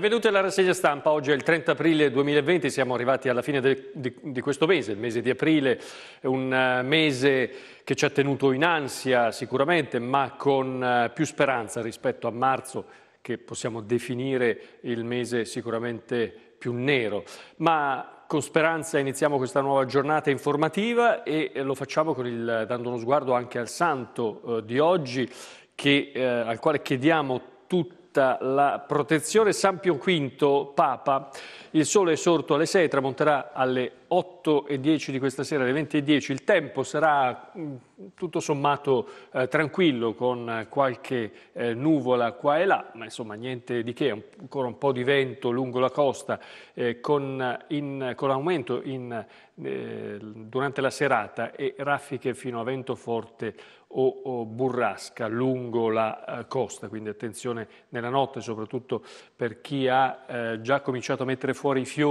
Benvenuti alla rassegna stampa, oggi è il 30 aprile 2020, siamo arrivati alla fine de, di, di, questo mese, il mese di aprile, un eh, mese che ci ha tenuto in ansia sicuramente, ma con eh, più speranza rispetto a marzo, che possiamo definire il mese sicuramente più nero. Ma con speranza iniziamo questa nuova giornata informativa e eh, lo facciamo il, dando uno sguardo anche al santo eh, di oggi, che, eh, al quale chiediamo tutti tutta la protezione. San Pio V, Papa, il sole è sorto alle 6, tramonterà alle 8 e 10 di questa sera alle 20 e 10. Il tempo sarà mm, tutto sommato eh, tranquillo con qualche eh, nuvola qua e là, ma insomma niente di che, ancora un po' di vento lungo la costa eh, con, in, con aumento in, eh, durante la serata e raffiche fino a vento forte o, o burrasca lungo la eh, costa, quindi attenzione nella notte soprattutto per chi ha eh, già cominciato a mettere fuori i fiori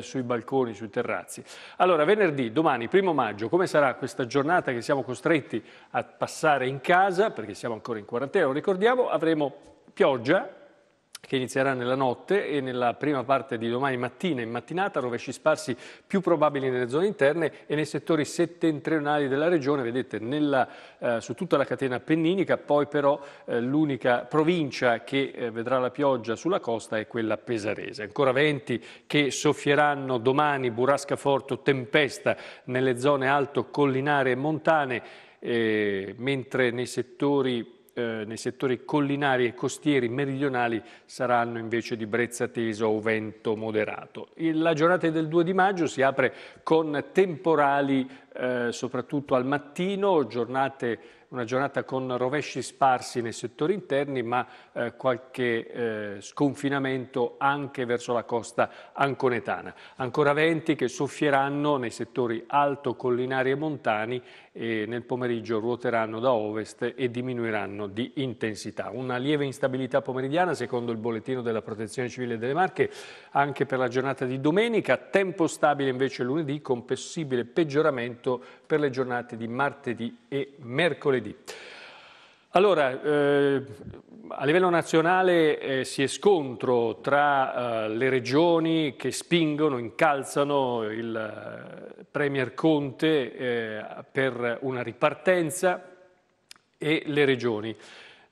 sui balconi, sui terrazzi Grazzi. Allora, venerdì, domani, primo maggio, come sarà questa giornata che siamo costretti a passare in casa, perché siamo ancora in quarantena, lo ricordiamo, avremo pioggia, che inizierà nella notte e nella prima parte di domani mattina in mattinata rovesci sparsi più probabili nelle zone interne e nei settori settentrionali della regione, vedete nella, eh, su tutta la catena appenninica, poi però eh, l'unica provincia che eh, vedrà la pioggia sulla costa è quella pesarese. Ancora venti che soffieranno domani, burrasca forte, tempesta nelle zone alto collinare e montane, eh, mentre nei settori eh, nei settori collinari e costieri meridionali saranno invece di brezza tesa o vento moderato. La giornata del 2 di maggio si apre con temporali eh, soprattutto al mattino, giornate una giornata con rovesci sparsi nei settori interni, ma eh, qualche eh, sconfinamento anche verso la costa anconetana. Ancora venti che soffieranno nei settori alto, collinari e montani e nel pomeriggio ruoteranno da ovest e diminuiranno di intensità. Una lieve instabilità pomeridiana, secondo il bollettino della Protezione Civile delle Marche, anche per la giornata di domenica, tempo stabile invece lunedì con possibile peggioramento per le giornate di martedì e mercoledì mercoledì. Allora, eh, a livello nazionale eh, si è scontro tra eh, le regioni che spingono, incalzano il eh, Premier Conte eh, per una ripartenza e le regioni.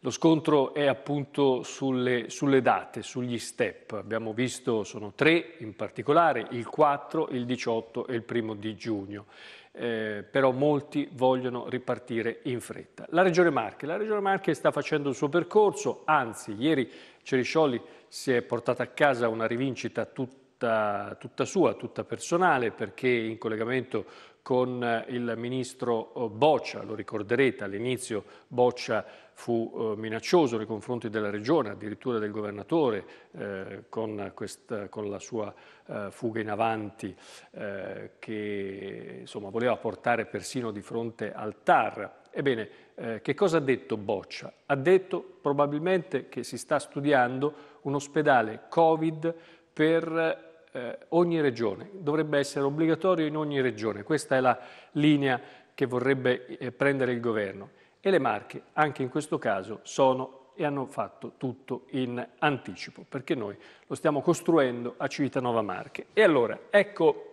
Lo scontro è appunto sulle, sulle, date, sugli step. Abbiamo visto, sono tre in particolare, il 4, il 18 e il primo di giugno eh, però molti vogliono ripartire in fretta. La Regione Marche, la Regione Marche sta facendo il suo percorso, anzi ieri Ceriscioli si è portata a casa una rivincita tutta, tutta sua, tutta personale, perché in collegamento con il ministro Boccia, lo ricorderete all'inizio Boccia fu eh, minaccioso nei confronti della regione, addirittura del governatore, eh, con, questa, con, la sua eh, fuga in avanti eh, che insomma, voleva portare persino di fronte al TAR. Ebbene, eh, che cosa ha detto Boccia? Ha detto probabilmente che si sta studiando un ospedale Covid per eh, ogni regione, dovrebbe essere obbligatorio in ogni regione, questa è la linea che vorrebbe prendere il governo e le Marche anche in questo caso sono e hanno fatto tutto in anticipo perché noi lo stiamo costruendo a Civitanova Marche. E allora ecco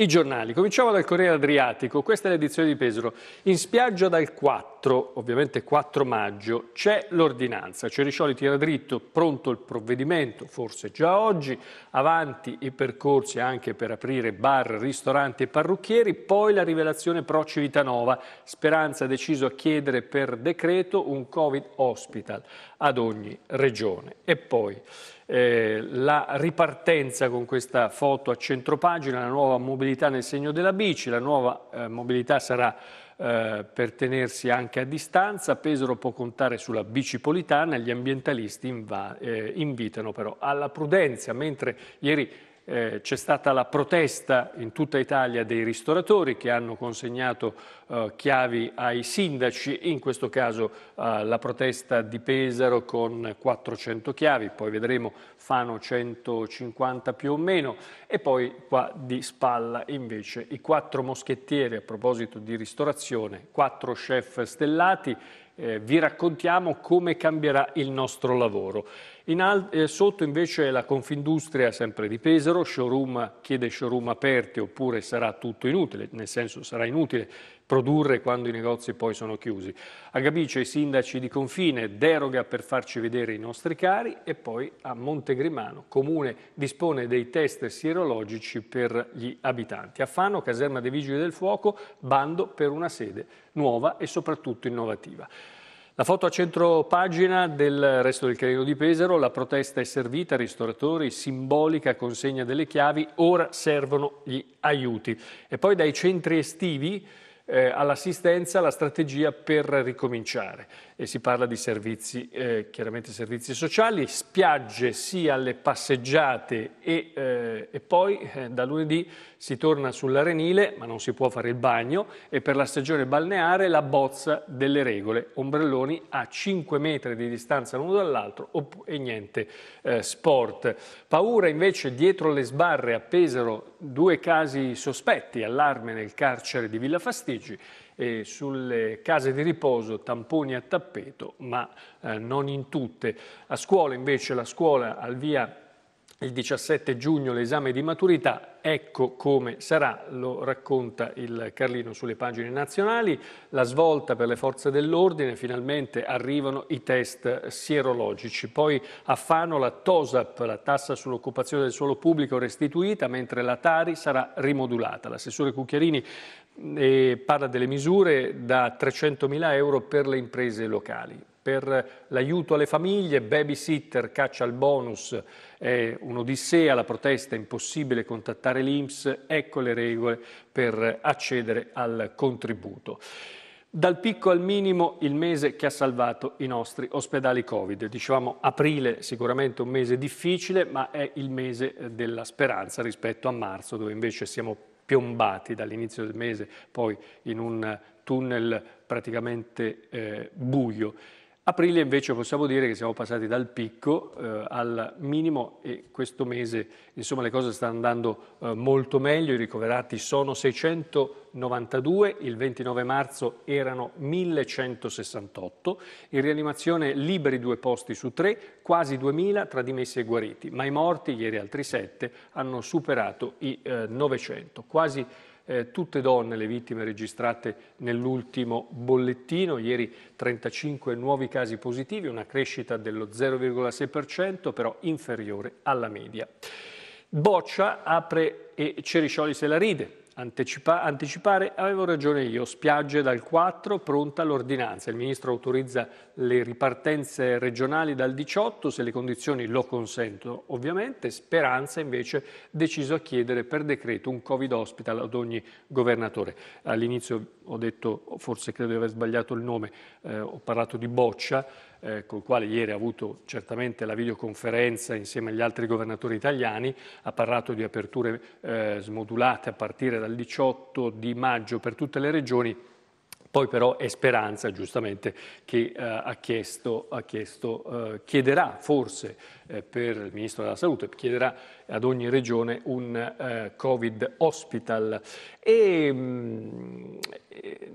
i giornali. Cominciamo dal Corriere Adriatico, questa è l'edizione di Pesaro. In spiaggia dal 4, ovviamente 4 maggio, c'è l'ordinanza. Ceriscioli tira dritto, pronto il provvedimento, forse già oggi, avanti i percorsi anche per aprire bar, ristoranti e parrucchieri, poi la rivelazione pro Civitanova. Speranza ha deciso a chiedere per decreto un Covid hospital ad ogni regione. E poi eh, la ripartenza con questa foto a centropagina, la nuova mobilità nel segno della bici, la nuova eh, mobilità sarà eh, per tenersi anche a distanza, Pesaro può contare sulla bicipolitana, gli ambientalisti eh, invitano però alla prudenza, mentre ieri eh, c'è stata la protesta in tutta Italia dei ristoratori che hanno consegnato eh, chiavi ai sindaci, in questo caso eh, la protesta di Pesaro con 400 chiavi, poi vedremo Fano 150 più o meno e poi qua di spalla invece i quattro moschettieri a proposito di ristorazione, quattro chef stellati, eh, vi raccontiamo come cambierà il nostro lavoro. In alt- eh, sotto invece la Confindustria sempre di Pesaro, showroom, chiede showroom aperti oppure sarà tutto inutile, nel senso sarà inutile produrre quando i negozi poi sono chiusi. A Gabice i sindaci di confine deroga per farci vedere i nostri cari e poi a Montegrimano comune dispone dei test sierologici per gli abitanti. A Fano caserma dei Vigili del Fuoco bando per una sede nuova e soprattutto innovativa. La foto a centro pagina del resto del Carino di Pesaro, la protesta è servita, ristoratori, simbolica consegna delle chiavi, ora servono gli aiuti. E poi dai centri estivi eh, all'assistenza la strategia per ricominciare e si parla di servizi, eh, chiaramente servizi sociali, spiagge sì alle passeggiate e, eh, e poi eh, da lunedì si torna sull'Arenile, ma non si può fare il bagno, e per la stagione balneare la bozza delle regole, ombrelloni a 5 metri di distanza l'uno dall'altro e niente eh, sport. Paura invece dietro le sbarre appesero due casi sospetti, allarme nel carcere di Villa Fastigi eh, sulle case di riposo tamponi a tappeto, ma eh, non in tutte. A scuola invece la scuola al via il 17 giugno l'esame di maturità, ecco come sarà, lo racconta il Carlino sulle pagine nazionali, la svolta per le forze dell'ordine, finalmente arrivano i test sierologici, poi a Fano la TOSAP, la tassa sull'occupazione del suolo pubblico restituita, mentre la Tari sarà rimodulata. L'assessore Cucchiarini e parla delle misure da 300.000 euro per le imprese locali per l'aiuto alle famiglie, babysitter, caccia al bonus, è un'odissea, la protesta, è impossibile contattare l'Inps, ecco le regole per accedere al contributo. Dal picco al minimo il mese che ha salvato i nostri ospedali Covid. Dicevamo aprile sicuramente un mese difficile, ma è il mese della speranza rispetto a marzo, dove invece siamo piombati dall'inizio del mese poi in un tunnel praticamente eh, buio. Aprile invece possiamo dire che siamo passati dal picco eh, al minimo e questo mese insomma, le cose stanno andando eh, molto meglio, i ricoverati sono 692, il 29 marzo erano 1168, in rianimazione liberi due posti su tre, quasi 2000 tra dimessi e guariti, ma i morti, ieri altri 7, hanno superato i eh, 900, quasi eh, tutte donne le vittime registrate nell'ultimo bollettino, ieri 35 nuovi casi positivi, una crescita dello 0,6%, però inferiore alla media. Boccia apre e Ceriscioli se la ride, Anticipa, anticipare, avevo ragione io, spiagge dal 4, pronta l'ordinanza. Il ministro autorizza le ripartenze regionali dal 18, se le condizioni lo consentono ovviamente. Speranza invece ha deciso a chiedere per decreto un Covid hospital ad ogni governatore. All'inizio ho detto, forse credo di aver sbagliato il nome, eh, ho parlato di Boccia, eh, col quale ieri ha avuto certamente la videoconferenza insieme agli altri governatori italiani, ha parlato di aperture eh, smodulate a partire dal 18 di maggio per tutte le regioni poi però è Speranza, giustamente, che eh, ha chiesto, ha chiesto eh, chiederà forse eh, per il Ministro della Salute, chiederà ad ogni regione un eh, Covid hospital. E, mh, mm, eh,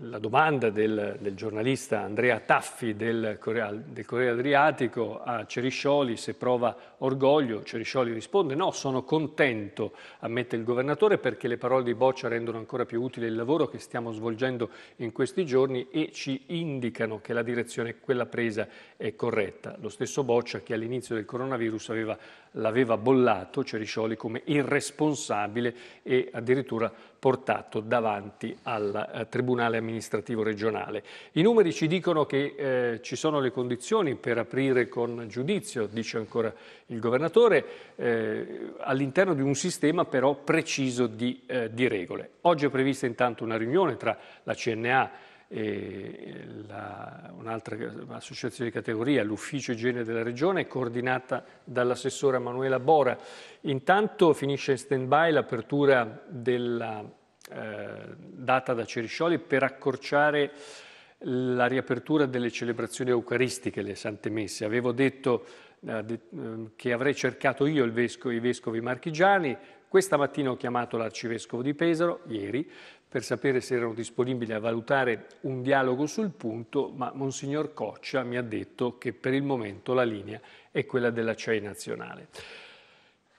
la domanda del, del, giornalista Andrea Taffi del, Corre- del Corriere Adriatico a Ceriscioli se prova orgoglio, Ceriscioli risponde no, sono contento, ammette il governatore, perché le parole di Boccia rendono ancora più utile il lavoro che stiamo svolgendo in questi giorni e ci indicano che la direzione quella presa è corretta. Lo stesso Boccia che all'inizio del coronavirus aveva l'aveva bollato Ceriscioli come irresponsabile e addirittura portato davanti al eh, Tribunale amministrativo regionale. I numeri ci dicono che eh, ci sono le condizioni per aprire con giudizio, dice ancora il governatore, eh, all'interno di un sistema però preciso di, eh, di regole. Oggi è prevista intanto una riunione tra la CNA e la, un'altra associazione di categoria, l'Ufficio Igiene della Regione, coordinata dall'assessore Emanuela Bora. Intanto finisce in stand-by l'apertura della eh, data da Ceriscioli per accorciare la riapertura delle celebrazioni eucaristiche, le Sante Messe. Avevo detto eh, de, eh, che avrei cercato io vesco, i vescovi marchigiani, questa mattina ho chiamato l'arcivescovo di Pesaro, ieri, per sapere se erano disponibili a valutare un dialogo sul punto, ma Monsignor Coccia mi ha detto che per il momento la linea è quella della CEI nazionale.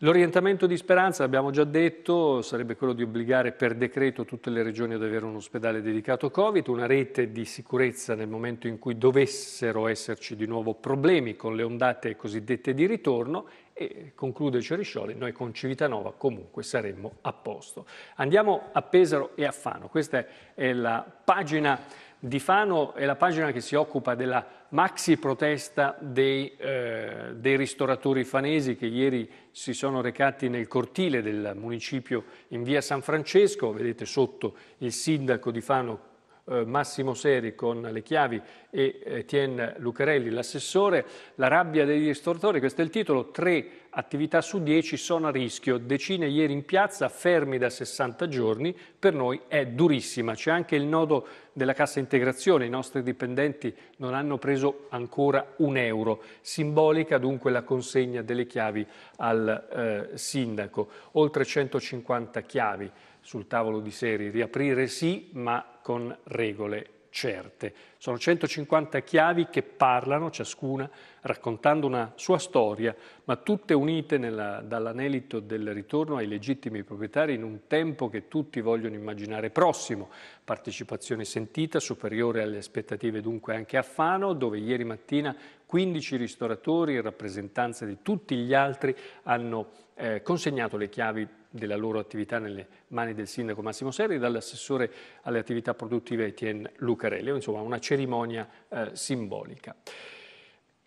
L'orientamento di Speranza, abbiamo già detto, sarebbe quello di obbligare per decreto tutte le regioni ad avere un ospedale dedicato Covid, una rete di sicurezza nel momento in cui dovessero esserci di nuovo problemi con le ondate cosiddette di ritorno e conclude Ceriscioli, noi con Civitanova comunque saremmo a posto. Andiamo a Pesaro e a Fano, questa è la pagina di Fano, è la pagina che si occupa della maxi protesta dei, eh, dei ristoratori fanesi che ieri si sono recati nel cortile del municipio in via San Francesco, vedete sotto il sindaco di Fano eh, Massimo Seri con le chiavi e Etienne eh, Lucarelli, l'assessore, la rabbia degli estortori, questo è il titolo, tre attività su dieci sono a rischio, decine ieri in piazza, fermi da 60 giorni, per noi è durissima, c'è anche il nodo della cassa integrazione, i nostri dipendenti non hanno preso ancora un euro, simbolica dunque la consegna delle chiavi al eh, sindaco, oltre 150 chiavi sul tavolo di serie. riaprire sì, ma con regole certe. Sono 150 chiavi che parlano, ciascuna raccontando una sua storia, ma tutte unite nella, dall'anelito del ritorno ai legittimi proprietari in un tempo che tutti vogliono immaginare prossimo. Partecipazione sentita, superiore alle aspettative dunque anche a Fano, dove ieri mattina 15 ristoratori in rappresentanza di tutti gli altri hanno eh, consegnato le chiavi della loro attività nelle mani del sindaco Massimo Serri e dall'assessore alle attività produttive Etienne Lucarelli, insomma una cerimonia eh, simbolica.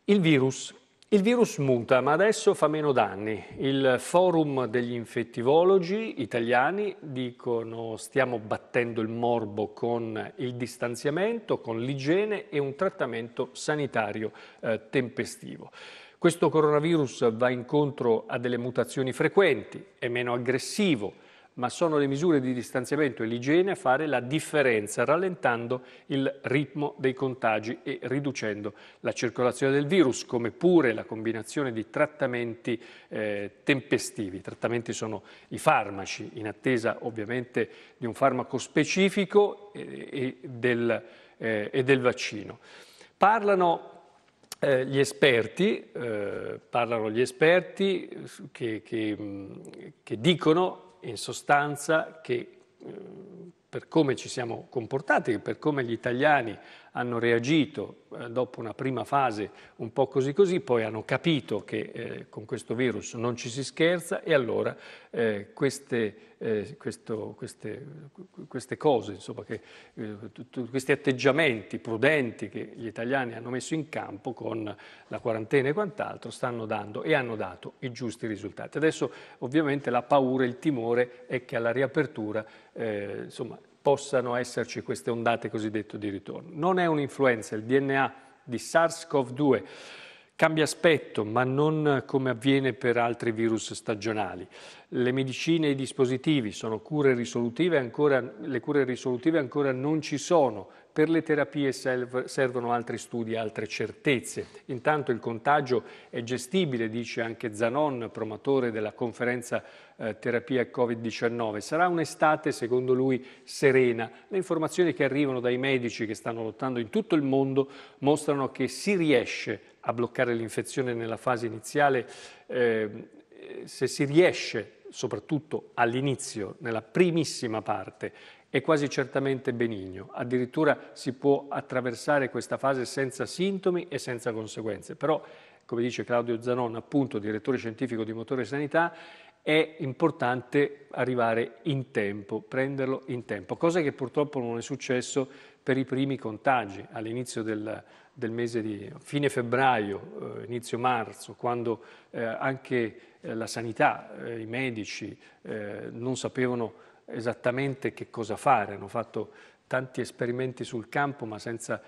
Il virus. Il virus muta, ma adesso fa meno danni. Il forum degli infettivologi italiani dicono stiamo battendo il morbo con il distanziamento, con l'igiene e un trattamento sanitario eh, tempestivo. Questo coronavirus va incontro a delle mutazioni frequenti, è meno aggressivo, ma sono le misure di distanziamento e l'igiene a fare la differenza, rallentando il ritmo dei contagi e riducendo la circolazione del virus, come pure la combinazione di trattamenti eh, tempestivi. I trattamenti sono i farmaci, in attesa ovviamente di un farmaco specifico e, eh, e, del, eh, e del vaccino. Parlano eh, gli esperti, eh, parlano gli esperti che, che, mm, che, dicono in sostanza che eh, per come ci siamo comportati, per come gli italiani hanno reagito eh, dopo una prima fase un po' così così, poi hanno capito che eh, con questo virus non ci si scherza e allora eh, queste, eh, questo, queste, queste, cose, insomma, che, eh, questi atteggiamenti prudenti che gli italiani hanno messo in campo con la quarantena e quant'altro stanno dando e hanno dato i giusti risultati. Adesso ovviamente la paura, il timore è che alla riapertura eh, insomma, possano esserci queste ondate cosiddette di ritorno. Non è un'influenza, il DNA di SARS-CoV-2 cambia aspetto, ma non come avviene per altri virus stagionali le medicine e i dispositivi sono cure risolutive, ancora, le cure risolutive ancora non ci sono, per le terapie servono altri studi, altre certezze. Intanto il contagio è gestibile, dice anche Zanon, promotore della conferenza eh, terapia Covid-19. Sarà un'estate, secondo lui, serena. Le informazioni che arrivano dai medici che stanno lottando in tutto il mondo mostrano che si riesce a bloccare l'infezione nella fase iniziale ehm, eh, se si riesce soprattutto all'inizio, nella primissima parte, è quasi certamente benigno, addirittura si può attraversare questa fase senza sintomi e senza conseguenze, però come dice Claudio Zanon, appunto direttore scientifico di Motore Sanità, è importante arrivare in tempo, prenderlo in tempo, cosa che purtroppo non è successo per i primi contagi all'inizio del, del, mese di fine febbraio, eh, inizio marzo, quando eh, anche eh, la sanità, eh, i medici eh, non sapevano esattamente che cosa fare, hanno fatto tanti esperimenti sul campo ma senza,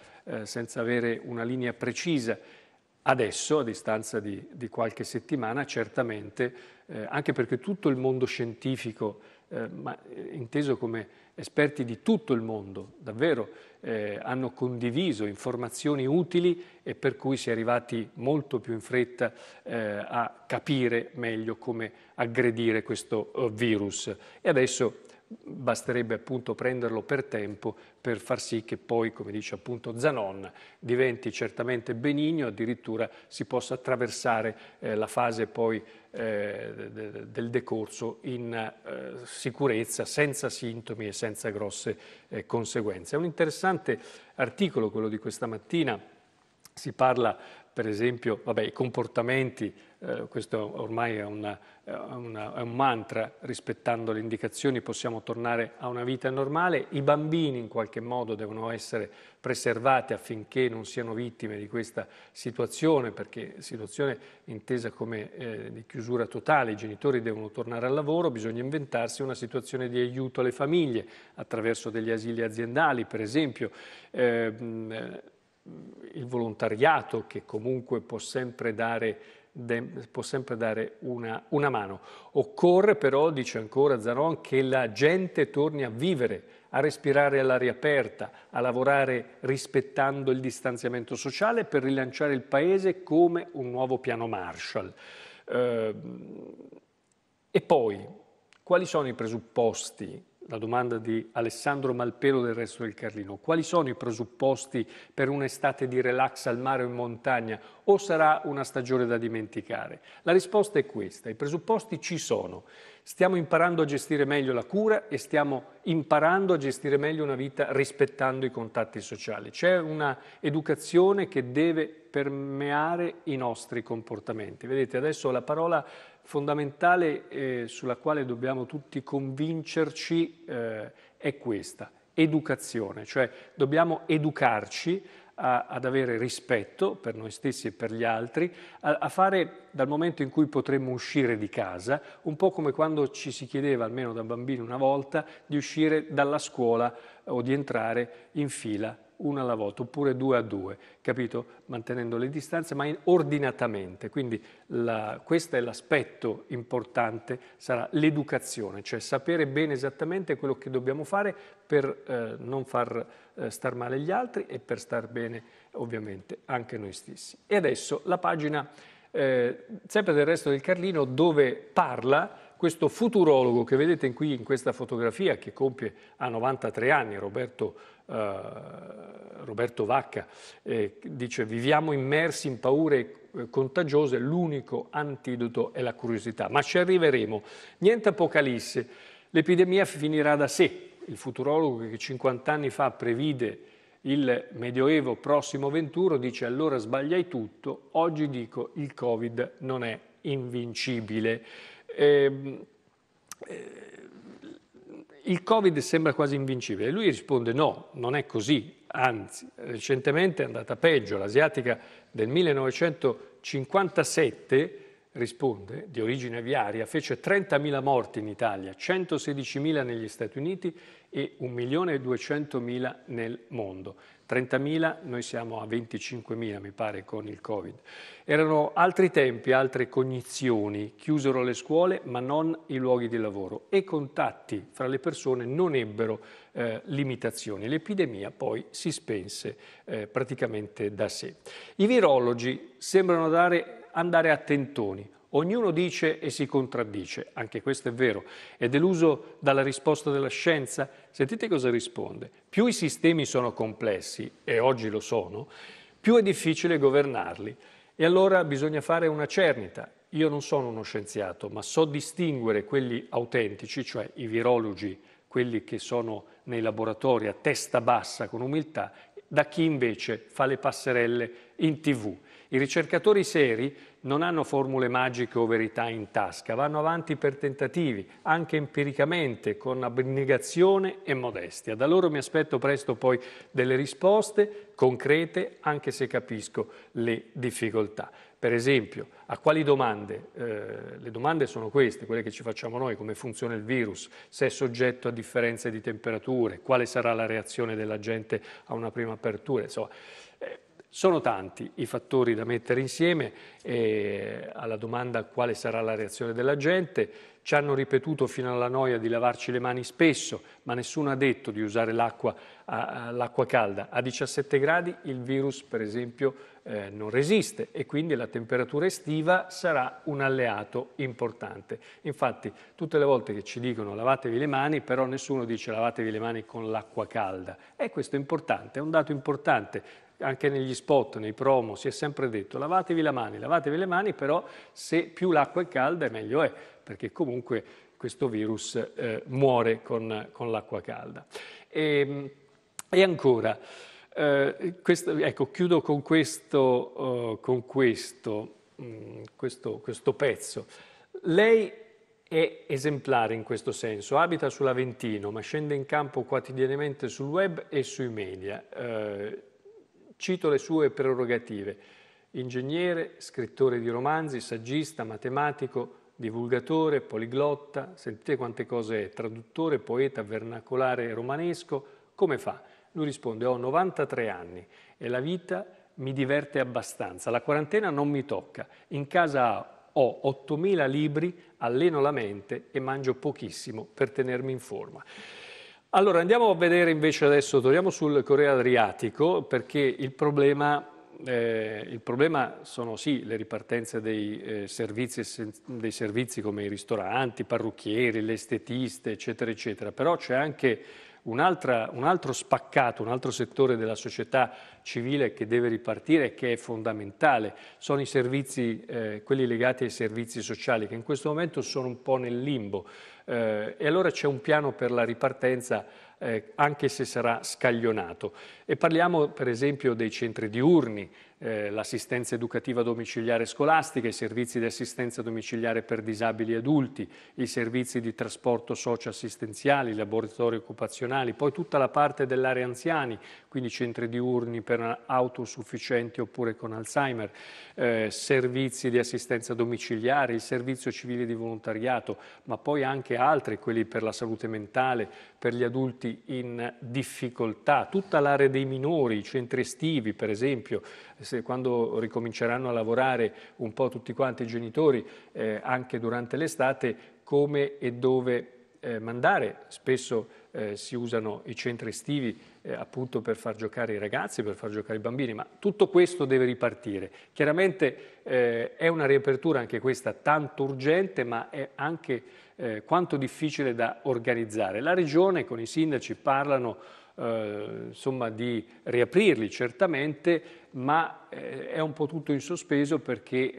senza avere una linea precisa. Adesso, a distanza di, di qualche settimana, certamente, anche perché tutto il mondo scientifico eh, ma eh, inteso come esperti di tutto il mondo, davvero eh, hanno condiviso informazioni utili e per cui si è arrivati molto più in fretta eh, a capire meglio come aggredire questo eh, virus. E adesso basterebbe appunto prenderlo per tempo per far sì che poi, come dice appunto Zanon, diventi certamente benigno, addirittura si possa attraversare eh, la fase poi eh, del decorso in eh, sicurezza, senza sintomi e senza grosse eh, conseguenze. È un interessante articolo quello di questa mattina, si parla per esempio, vabbè, i comportamenti eh, questo ormai è, una, una, è, un mantra, rispettando le indicazioni possiamo tornare a una vita normale, i bambini in qualche modo devono essere preservati affinché non siano vittime di questa situazione, perché situazione intesa come eh, di chiusura totale, i genitori devono tornare al lavoro, bisogna inventarsi una situazione di aiuto alle famiglie attraverso degli asili aziendali, per esempio. Eh, il volontariato che comunque può sempre dare può sempre dare una, una mano. Occorre però, dice ancora Zanon, che la gente torni a vivere, a respirare all'aria aperta, a lavorare rispettando il distanziamento sociale per rilanciare il Paese come un nuovo piano Marshall. Ehm, e poi, quali sono i presupposti la domanda di Alessandro Malpelo del resto del Carlino. Quali sono i presupposti per un'estate di relax al mare o in montagna o sarà una stagione da dimenticare? La risposta è questa, i presupposti ci sono. Stiamo imparando a gestire meglio la cura e stiamo imparando a gestire meglio una vita rispettando i contatti sociali. C'è un'educazione che deve permeare i nostri comportamenti. Vedete, adesso la parola fondamentale eh, sulla quale dobbiamo tutti convincerci eh, è questa, educazione, cioè dobbiamo educarci a, ad avere rispetto per noi stessi e per gli altri, a, a, fare dal momento in cui potremmo uscire di casa, un po' come quando ci si chiedeva, almeno da bambini una volta, di uscire dalla scuola o di entrare in fila una alla volta, oppure due a due, capito? Mantenendo le distanze, ma ordinatamente. Quindi la, questo è l'aspetto importante, sarà l'educazione, cioè sapere bene esattamente quello che dobbiamo fare per eh, non far eh, star male gli altri e per star bene ovviamente anche noi stessi. E adesso la pagina eh, sempre del resto del Carlino dove parla questo futurologo che vedete qui in questa fotografia che compie a 93 anni, Roberto eh, Roberto Vacca eh, dice viviamo immersi in paure eh, contagiose, l'unico antidoto è la curiosità, ma ci arriveremo. Niente apocalisse, l'epidemia finirà da sé. Il futurologo che 50 anni fa previde il Medioevo prossimo venturo dice allora sbagliai tutto, oggi dico il Covid non è invincibile. Ehm, eh, eh, il Covid sembra quasi invincibile. Lui risponde no, non è così, anzi, recentemente è andata peggio. L'asiatica del 1957, risponde, di origine aviaria, fece 30.000 morti in Italia, 116.000 negli Stati Uniti e 1.200.000 nel mondo. 30.000, noi siamo a 25.000 mi pare con il Covid. Erano altri tempi, altre cognizioni, chiusero le scuole ma non i luoghi di lavoro e i contatti fra le persone non ebbero eh, limitazioni. L'epidemia poi si spense eh, praticamente da sé. I virologi sembrano dare, andare a tentoni, Ognuno dice e si contraddice, anche questo è vero, è deluso dalla risposta della scienza? Sentite cosa risponde. Più i sistemi sono complessi, e oggi lo sono, più è difficile governarli. E allora bisogna fare una cernita. Io non sono uno scienziato, ma so distinguere quelli autentici, cioè i virologi, quelli che sono nei laboratori a testa bassa con umiltà, da chi invece fa le passerelle in tv. I ricercatori seri non hanno formule magiche o verità in tasca, vanno avanti per tentativi, anche empiricamente, con abnegazione e modestia. Da loro mi aspetto presto poi delle risposte concrete, anche se capisco le difficoltà. Per esempio, a quali domande? Eh, le domande sono queste, quelle che ci facciamo noi, come funziona il virus, se è soggetto a differenze di temperature, quale sarà la reazione della gente a una prima apertura, insomma sono tanti i fattori da mettere insieme eh, alla domanda quale sarà la reazione della gente. Ci hanno ripetuto fino alla noia di lavarci le mani spesso, ma nessuno ha detto di usare l'acqua, calda. A 17 gradi il virus, per esempio, eh, non resiste e quindi la temperatura estiva sarà un alleato importante. Infatti, tutte le volte che ci dicono lavatevi le mani, però nessuno dice lavatevi le mani con l'acqua calda. E questo è importante, è un dato importante anche negli spot, nei promo, si è sempre detto lavatevi le mani, lavatevi le mani, però se più l'acqua è calda meglio è, perché comunque questo virus eh, muore con, con, l'acqua calda. E, ehm, e ancora, eh, questo, ecco, chiudo con questo, uh, con questo, mh, mm, questo, questo pezzo. Lei è esemplare in questo senso, abita sull'Aventino ma scende in campo quotidianamente sul web e sui media. Eh, Cito le sue prerogative. Ingegnere, scrittore di romanzi, saggista, matematico, divulgatore, poliglotta, sentite quante cose è, traduttore, poeta, vernacolare romanesco, come fa? Lui risponde, ho 93 anni e la vita mi diverte abbastanza, la quarantena non mi tocca, in casa ho 8.000 libri, alleno la mente e mangio pochissimo per tenermi in forma. Allora andiamo a vedere invece adesso, torniamo sul Corea Adriatico perché il problema, eh, il problema sono sì le ripartenze dei, eh, servizi, dei servizi come i ristoranti, i parrucchieri, le estetiste eccetera eccetera, però c'è anche un, altro spaccato, un altro settore della società civile che deve ripartire e che è fondamentale, sono i servizi, eh, quelli legati ai servizi sociali che in questo momento sono un po' nel limbo. Eh, e allora c'è un piano per la ripartenza eh, anche se sarà scaglionato. E parliamo per esempio dei centri diurni, eh, l'assistenza educativa domiciliare scolastica, i servizi di assistenza domiciliare per disabili adulti, i servizi di trasporto socio-assistenziali, i laboratori occupazionali, poi tutta la parte dell'area anziani, quindi centri diurni per autosufficienti oppure con Alzheimer, eh, servizi di assistenza domiciliare, il servizio civile di volontariato, ma poi anche altri, quelli per la salute mentale, per gli adulti in difficoltà, tutta l'area dei minori, i centri estivi per esempio, se, quando ricominceranno a lavorare un po' tutti quanti i genitori, eh, anche durante l'estate, come e dove eh, mandare. Spesso eh, si usano i centri estivi eh, appunto per far giocare i ragazzi, per far giocare i bambini, ma tutto questo deve ripartire. Chiaramente eh, è una riapertura anche questa tanto urgente, ma è anche eh, quanto difficile da organizzare. La Regione con i sindaci parlano eh, insomma, di riaprirli certamente, ma eh, è un po' tutto in sospeso perché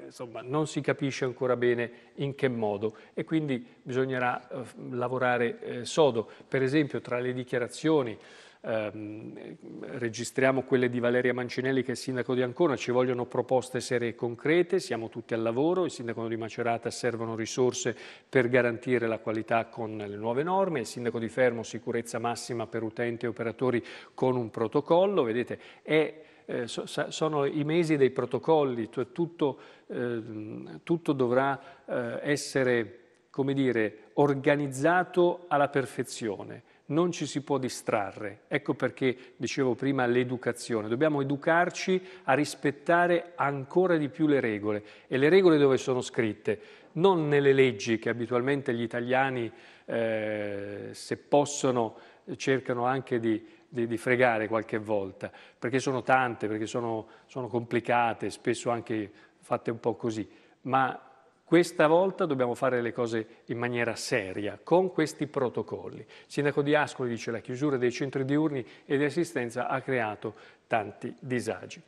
eh, insomma, non si capisce ancora bene in che modo e quindi bisognerà eh, lavorare eh, sodo. Per esempio tra le dichiarazioni ehm, registriamo quelle di Valeria Mancinelli che è sindaco di Ancona, ci vogliono proposte serie e concrete, siamo tutti al lavoro, il sindaco di Macerata servono risorse per garantire la qualità con le nuove norme, il sindaco di Fermo sicurezza massima per utenti e operatori con un protocollo, vedete è eh, sono i mesi dei protocolli, tutto, ehm, tutto dovrà eh, essere come dire, organizzato alla perfezione non ci si può distrarre. Ecco perché dicevo prima l'educazione. Dobbiamo educarci a rispettare ancora di più le regole. E le regole dove sono scritte? Non nelle leggi che abitualmente gli italiani, eh, se possono, cercano anche di, di, di, fregare qualche volta, perché sono tante, perché sono, sono complicate, spesso anche fatte un po' così. Ma questa volta dobbiamo fare le cose in maniera seria, con questi protocolli. Il sindaco di Ascoli dice che la chiusura dei centri diurni e di assistenza ha creato tanti disagi.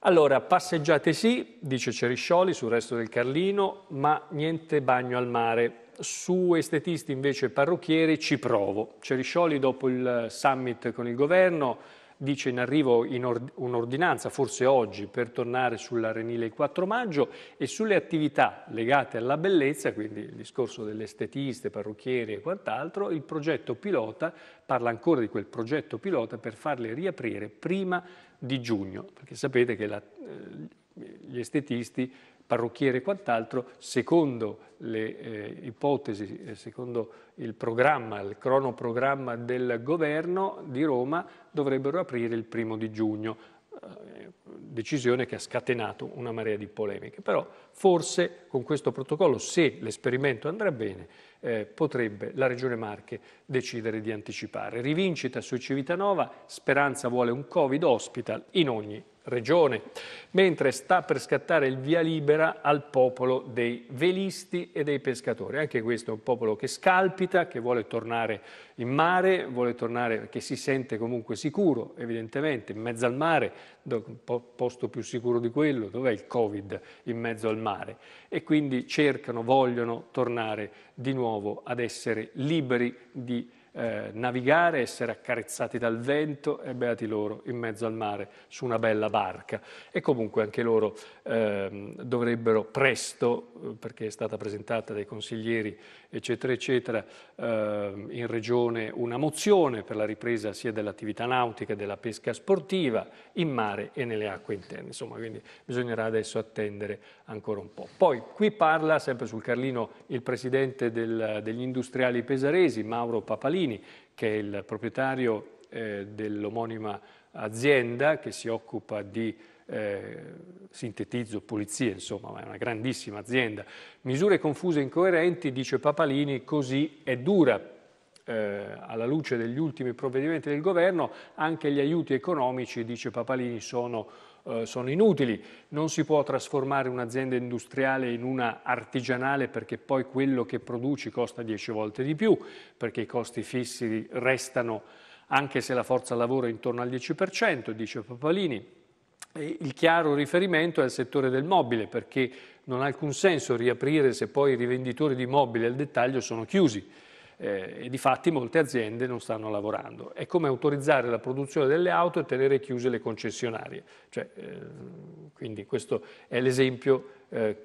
Allora, passeggiate sì, dice Ceriscioli, sul resto del Carlino, ma niente bagno al mare. Su estetisti invece parrucchieri ci provo. Ceriscioli dopo il summit con il governo dice in arrivo in or- un'ordinanza, forse oggi, per tornare sulla Renile il 4 maggio e sulle attività legate alla bellezza, quindi il discorso delle estetiste, parrucchieri e quant'altro, il progetto pilota parla ancora di quel progetto pilota per farle riaprire prima di giugno, perché sapete che la, eh, gli estetisti parrucchiere e quant'altro, secondo le eh, ipotesi, eh, secondo il programma, il cronoprogramma del governo di Roma, dovrebbero aprire il primo di giugno, eh, decisione che ha scatenato una marea di polemiche. Però forse con questo protocollo, se l'esperimento andrà bene, eh, potrebbe la Regione Marche decidere di anticipare. Rivincita su Civitanova, Speranza vuole un Covid hospital in ogni regione, mentre sta per scattare il via libera al popolo dei velisti e dei pescatori. Anche questo è un popolo che scalpita, che vuole tornare in mare, vuole tornare che si sente comunque sicuro, evidentemente, in mezzo al mare, un posto più sicuro di quello, dov'è il Covid in mezzo al mare? E quindi cercano, vogliono tornare di nuovo ad essere liberi di eh, navigare, essere accarezzati dal vento e beati loro in mezzo al mare su una bella barca. E comunque anche loro eh, dovrebbero presto, eh, perché è stata presentata dai consiglieri eccetera eccetera, eh, in regione una mozione per la ripresa sia dell'attività nautica che della pesca sportiva in mare e nelle acque interne. Insomma, quindi bisognerà adesso attendere ancora un po'. Poi qui parla sempre sul Carlino il presidente del, degli industriali pesaresi, Mauro Papalini. Salvini, che è il proprietario eh, dell'omonima azienda che si occupa di eh, sintetizzo pulizia, insomma, ma è una grandissima azienda. Misure confuse e incoerenti, dice Papalini, così è dura. Eh, alla luce degli ultimi provvedimenti del governo, anche gli aiuti economici, dice Papalini, sono eh, sono inutili, non si può trasformare un'azienda industriale in una artigianale perché poi quello che produci costa 10 volte di più, perché i costi fissi restano anche se la forza lavoro è intorno al 10%, dice Papalini. Il chiaro riferimento è al settore del mobile, perché non ha alcun senso riaprire se poi i rivenditori di mobile al dettaglio sono chiusi eh, e di fatti molte aziende non stanno lavorando. È come autorizzare la produzione delle auto e tenere chiuse le concessionarie. Cioè, eh, quindi questo è l'esempio eh,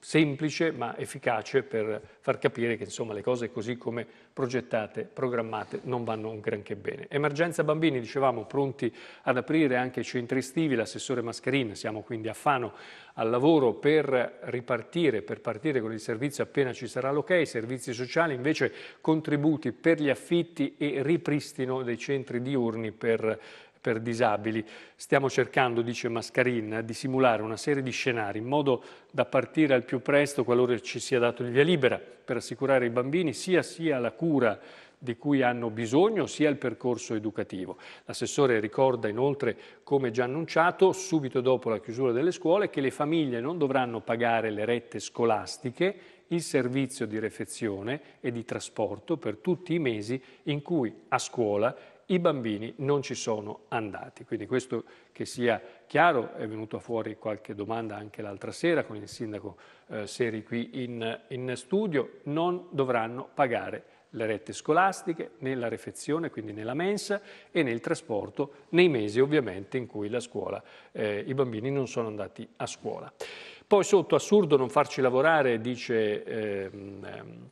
semplice ma efficace per far capire che insomma, le cose così come progettate, programmate, non vanno granché bene. Emergenza bambini, dicevamo, pronti ad aprire anche i centri estivi, l'assessore Mascherin, siamo quindi a Fano al lavoro per ripartire, per partire con il servizio appena ci sarà l'ok, servizi sociali invece contributi per gli affitti e ripristino dei centri diurni per per disabili. Stiamo cercando, dice Mascarin, di simulare una serie di scenari in modo da partire al più presto qualora ci sia dato il via libera per assicurare ai bambini sia, sia la cura di cui hanno bisogno sia il percorso educativo. L'assessore ricorda inoltre, come già annunciato, subito dopo la chiusura delle scuole, che le famiglie non dovranno pagare le rette scolastiche, il servizio di refezione e di trasporto per tutti i mesi in cui a scuola i bambini non ci sono andati. Quindi questo che sia chiaro, è venuta fuori qualche domanda anche l'altra sera con il sindaco eh, Seri qui in, in studio, non dovranno pagare le rette scolastiche, nella refezione, quindi nella mensa e nel trasporto nei mesi ovviamente in cui la scuola, eh, i bambini non sono andati a scuola. Poi sotto assurdo non farci lavorare, dice ehm, ehm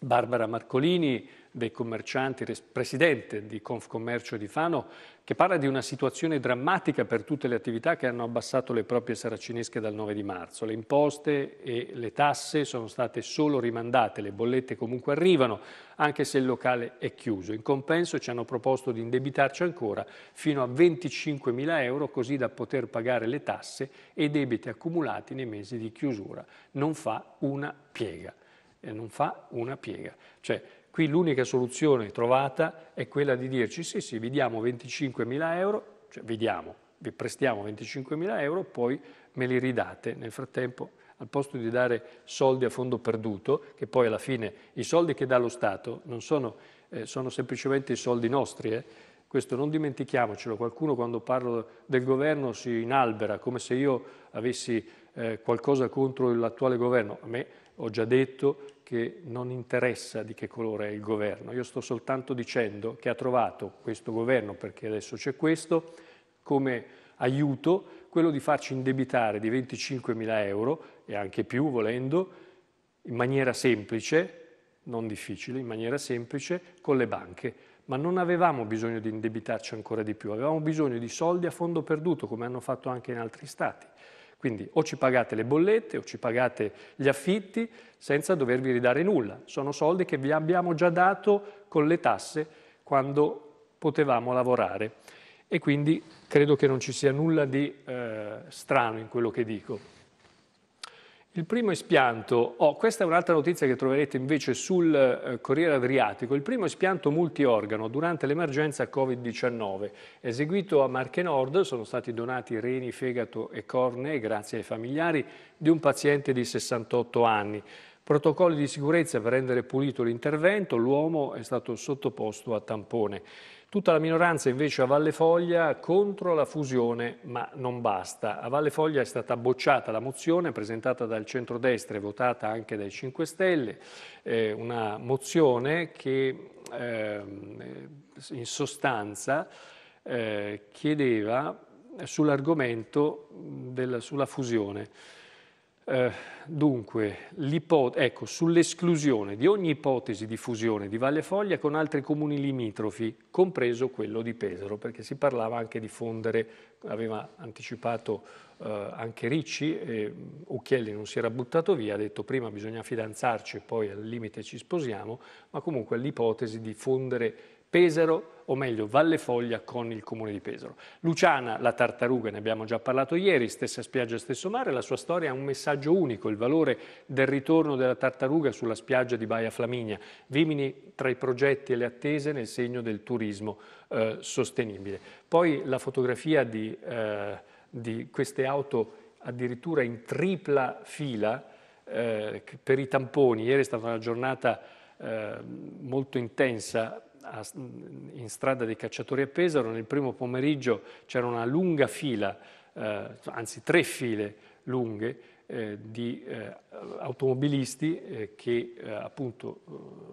Barbara Marcolini, dei commercianti, presidente di Confcommercio di Fano, che parla di una situazione drammatica per tutte le attività che hanno abbassato le proprie saracinesche dal 9 di marzo. Le imposte e le tasse sono state solo rimandate, le bollette comunque arrivano, anche se il locale è chiuso. In compenso ci hanno proposto di indebitarci ancora fino a 25 mila euro, così da poter pagare le tasse e i debiti accumulati nei mesi di chiusura. Non fa una piega. non fa una piega. Cioè, Qui l'unica soluzione trovata è quella di dirci sì, sì, vi diamo 25.000 euro, cioè vi diamo, vi prestiamo 25.000 euro, poi me li ridate. Nel frattempo, al posto di dare soldi a fondo perduto, che poi alla fine i soldi che dà lo Stato non sono, eh, sono semplicemente i soldi nostri, eh. Questo non dimentichiamocelo, qualcuno quando parlo del governo si inalbera come se io avessi eh, qualcosa contro l'attuale governo. A me ho già detto che non interessa di che colore è il governo, io sto soltanto dicendo che ha trovato questo governo, perché adesso c'è questo, come aiuto quello di farci indebitare di 25 mila euro e anche più volendo, in maniera semplice, non difficile, in maniera semplice, con le banche. Ma non avevamo bisogno di indebitarci ancora di più, avevamo bisogno di soldi a fondo perduto, come hanno fatto anche in altri stati. Quindi o ci pagate le bollette o ci pagate gli affitti senza dovervi ridare nulla. Sono soldi che vi abbiamo già dato con le tasse quando potevamo lavorare. E quindi credo che non ci sia nulla di eh, strano in quello che dico. Il primo espianto, oh, questa è un'altra notizia che troverete invece sul eh, Corriere Adriatico, il primo espianto multiorgano durante l'emergenza Covid-19, eseguito a Marche Nord, sono stati donati reni, fegato e corne grazie ai familiari di un paziente di 68 anni. Protocolli di sicurezza per rendere pulito l'intervento, l'uomo è stato sottoposto a tampone. Tutta la minoranza invece a Valle Foglia contro la fusione, ma non basta. A Valle Foglia è stata bocciata la mozione presentata dal centrodestra e votata anche dai 5 Stelle, eh, una mozione che eh, in sostanza eh, chiedeva sull'argomento sulla fusione eh, dunque, ecco, sull'esclusione di ogni ipotesi di fusione di Valle Foglia con altri comuni limitrofi, compreso quello di Pesaro, perché si parlava anche di fondere, aveva anticipato eh, anche Ricci, eh, Occhielli non si era buttato via, ha detto prima bisogna fidanzarci e poi al limite ci sposiamo, ma comunque l'ipotesi di fondere Pesaro, o meglio Valle Foglia con il comune di Pesaro. Luciana, la tartaruga, ne abbiamo già parlato ieri, stessa spiaggia, stesso mare, la sua storia ha un messaggio unico, il valore del ritorno della tartaruga sulla spiaggia di Baia Flaminia, Vimini tra i progetti e le attese nel segno del turismo eh, sostenibile. Poi la fotografia di, eh, di, queste auto addirittura in tripla fila eh, per i tamponi, ieri è stata una giornata eh, molto intensa, in strada dei cacciatori a Pesaro, nel primo pomeriggio c'era una lunga fila, eh, anzi tre file lunghe, eh, di eh, automobilisti eh, che eh, appunto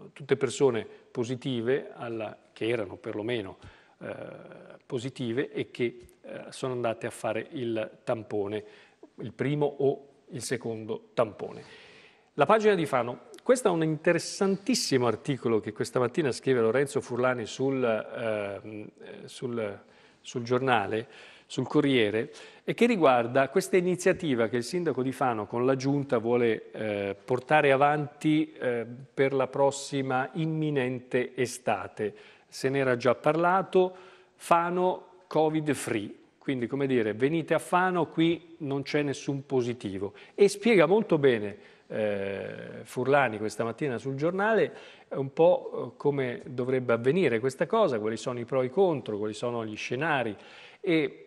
eh, tutte persone positive alla, che erano perlomeno eh, positive e che sono andate a fare il tampone, il primo o il secondo tampone. La pagina di Fano questo è un interessantissimo articolo che questa mattina scrive Lorenzo Furlani sul, eh, sul, sul giornale, sul Corriere, e che riguarda questa iniziativa che il sindaco di Fano con la Giunta vuole eh, portare avanti eh, per la prossima imminente estate. Se n'era già parlato, Fano Covid free, quindi come dire venite a Fano, qui non c'è nessun positivo. E spiega molto bene eh, Furlani questa mattina sul giornale, eh, un po' eh, come dovrebbe avvenire questa cosa, quali sono i pro e i contro, quali sono gli scenari e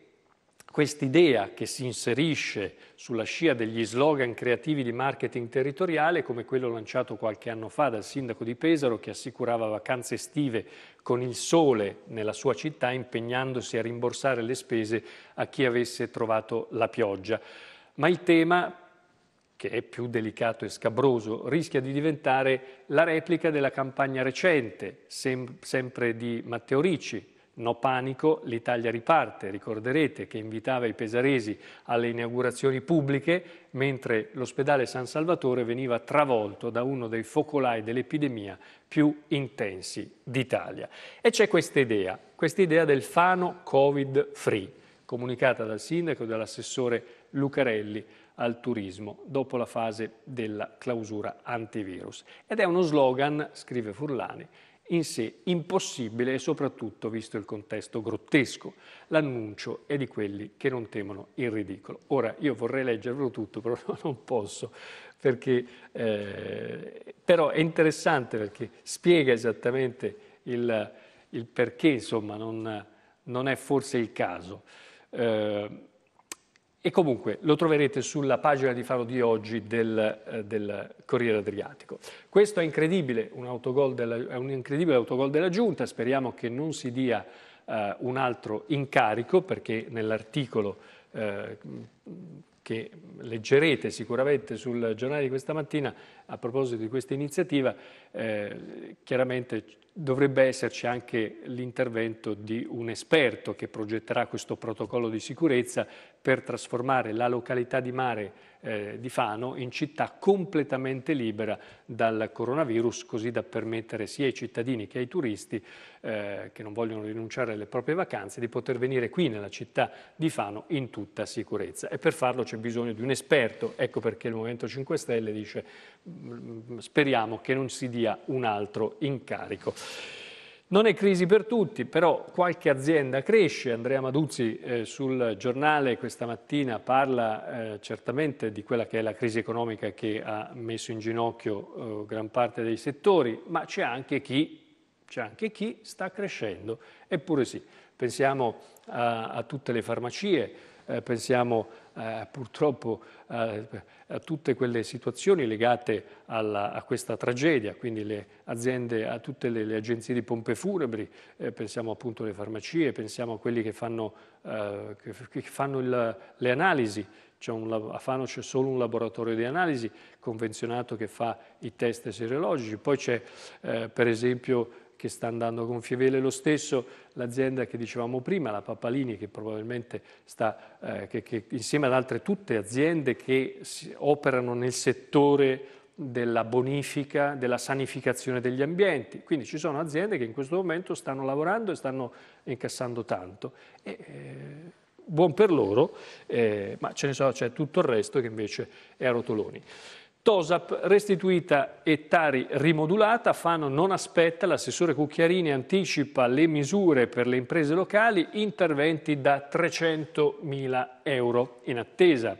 quest'idea che si inserisce sulla scia degli slogan creativi di marketing territoriale come quello lanciato qualche anno fa dal sindaco di Pesaro che assicurava vacanze estive con il sole nella sua città impegnandosi a rimborsare le spese a chi avesse trovato la pioggia. Ma il tema che è più delicato e scabroso, rischia di diventare la replica della campagna recente, sem- sempre di Matteo Ricci. No panico, l'Italia riparte, ricorderete che invitava i pesaresi alle inaugurazioni pubbliche, mentre l'ospedale San Salvatore veniva travolto da uno dei focolai dell'epidemia più intensi d'Italia. E c'è questa idea, questa idea del fano Covid-free, comunicata dal sindaco e dall'assessore Lucarelli al turismo dopo la fase della clausura antivirus. Ed è uno slogan, scrive Furlani, in sé impossibile e soprattutto, visto il contesto grottesco, l'annuncio è di quelli che non temono il ridicolo. Ora, io vorrei leggervelo tutto, però non posso, perché, eh, però è interessante perché spiega esattamente il, il perché, insomma, non, non, è forse il caso. Eh, e comunque lo troverete sulla pagina di Faro di oggi del, eh, del Corriere Adriatico. Questo è incredibile, un autogol della, è un incredibile autogol della Giunta, speriamo che non si dia eh, un altro incarico perché nell'articolo eh, che leggerete sicuramente sul giornale di questa mattina a proposito di questa iniziativa, eh, chiaramente dovrebbe esserci anche l'intervento di un esperto che progetterà questo protocollo di sicurezza per trasformare la località di mare eh, di Fano in città completamente libera dal coronavirus, così da permettere sia ai cittadini che ai turisti eh, che non vogliono rinunciare alle proprie vacanze di poter venire qui nella città di Fano in tutta sicurezza. E per farlo c'è bisogno di un esperto, ecco perché il Movimento 5 Stelle dice Mm, speriamo che non si dia un altro incarico. Non è crisi per tutti, però qualche azienda cresce. Andrea Maduzzi eh, sul giornale questa mattina parla eh, certamente di quella che è la crisi economica che ha messo in ginocchio eh, gran parte dei settori, ma c'è anche, anche chi sta crescendo. Eppure sì, pensiamo a, a tutte le farmacie, eh, pensiamo eh, purtroppo eh, a tutte quelle situazioni legate alla, a questa tragedia, quindi le aziende, a tutte le, le agenzie di pompe funebri, eh, pensiamo appunto alle farmacie, pensiamo a quelli che fanno, eh, che, che fanno il, le analisi, un, a Fano c'è solo un laboratorio di analisi convenzionato che fa i test serologici, poi c'è eh, per esempio che sta andando con Fievele lo stesso, l'azienda che dicevamo prima, la Papalini, che probabilmente sta, eh, che, che, insieme ad altre tutte aziende che operano nel settore della bonifica, della sanificazione degli ambienti. Quindi ci sono aziende che in questo momento stanno lavorando e stanno incassando tanto. E, eh, buon per loro, eh, ma ce ne so, c'è tutto il resto che invece è a rotoloni. TOSAP restituita e Tari rimodulata, Fano non aspetta, l'assessore Cucchiarini anticipa le misure per le imprese locali, interventi da 300.000 euro. In attesa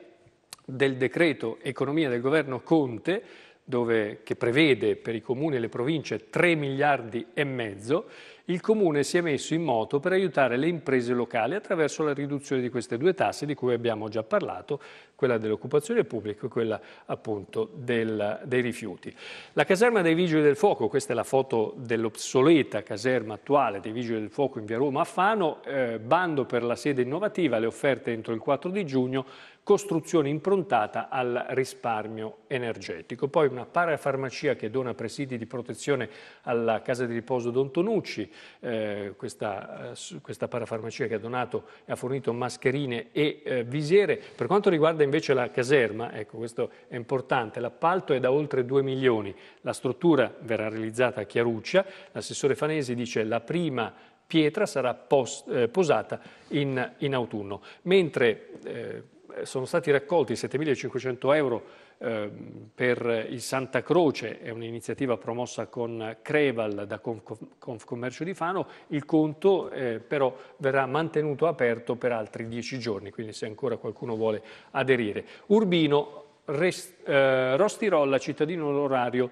del decreto economia del governo Conte, dove, che prevede per i comuni e le province 3 miliardi e mezzo, il Comune si è messo in moto per aiutare le imprese locali attraverso la riduzione di queste due tasse di cui abbiamo già parlato, quella dell'occupazione pubblica e quella appunto del, dei rifiuti. La caserma dei Vigili del Fuoco, questa è la foto dell'obsoleta caserma attuale dei Vigili del Fuoco in via Roma a Fano, eh, bando per la sede innovativa, le offerte entro il 4 di giugno, costruzione improntata al risparmio energetico. Poi una parafarmacia che dona presidi di protezione alla casa di riposo Don Tonucci, eh, questa, eh, questa, parafarmacia che ha donato e ha fornito mascherine e eh, visiere. Per quanto riguarda invece la caserma, ecco questo è importante, l'appalto è da oltre 2 milioni, la struttura verrà realizzata a Chiaruccia, l'assessore Fanesi dice la prima pietra sarà post, eh, posata in, in, autunno, mentre eh, eh, sono stati raccolti 7.500 euro ehm, per il Santa Croce, è un'iniziativa promossa con Creval da Confcommercio di Fano, il conto eh, però verrà mantenuto aperto per altri 10 giorni, quindi se ancora qualcuno vuole aderire. Urbino, eh, Rostirolla, cittadino onorario,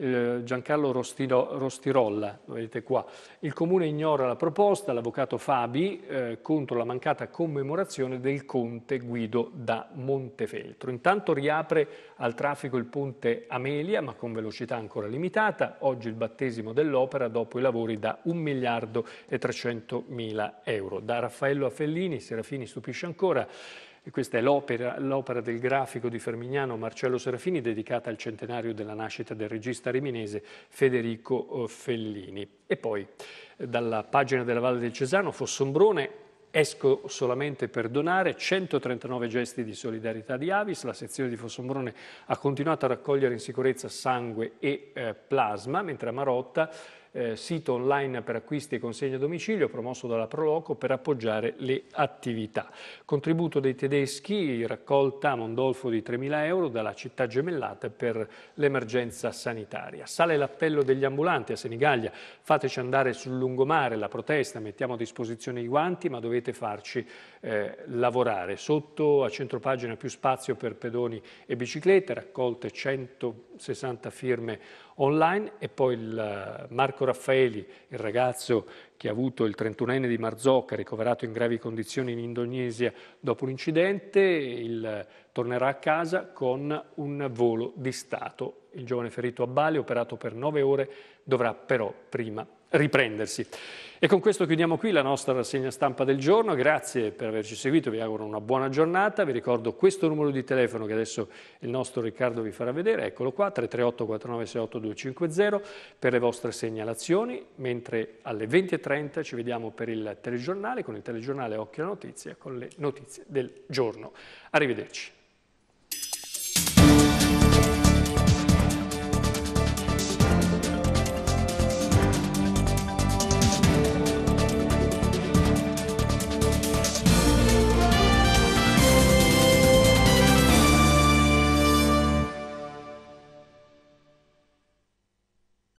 eh, Giancarlo Rostiro, Rostirolla, vedete qua. Il Comune ignora la proposta, l'avvocato Fabi, eh, contro la mancata commemorazione del conte Guido da Montefeltro. Intanto riapre al traffico il ponte Amelia, ma con velocità ancora limitata. Oggi il battesimo dell'opera dopo i lavori da 1 miliardo e 300 mila euro. Da Raffaello Affellini, Serafini stupisce ancora questa è l'opera, l'opera del grafico di Fermignano Marcello Serafini dedicata al centenario della nascita del regista riminese Federico eh, Fellini. E poi eh, dalla pagina della Valle del Cesano, Fossombrone, Esco solamente per donare 139 gesti di solidarietà di Avis. La sezione di Fossombrone ha continuato a raccogliere in sicurezza sangue e eh, plasma, mentre a Marotta eh, sito online per acquisti e consegne a domicilio promosso dalla Proloco per appoggiare le attività. Contributo dei tedeschi, raccolta a Mondolfo di 3.000 euro dalla città gemellata per l'emergenza sanitaria. Sale l'appello degli ambulanti a Senigallia, fateci andare sul lungomare, la protesta, mettiamo a disposizione i guanti ma dovete farci eh, lavorare. Sotto a centropagina più spazio per pedoni e biciclette, raccolte 160 firme online e poi il eh, Marco Marco Raffaeli, il ragazzo che ha avuto il 31enne di Marzocca, ricoverato in gravi condizioni in Indonesia dopo un incidente, il, tornerà a casa con un volo di Stato. Il giovane ferito a Bali, operato per nove ore, dovrà però prima riprendersi. E con questo chiudiamo qui la nostra rassegna stampa del giorno, grazie per averci seguito, vi auguro una buona giornata, vi ricordo questo numero di telefono che adesso il nostro Riccardo vi farà vedere, eccolo qua, 338 4968 250 per le vostre segnalazioni, mentre alle 20.30 ci vediamo per il telegiornale, con il telegiornale Occhio alla Notizia, con le notizie del giorno. Arrivederci.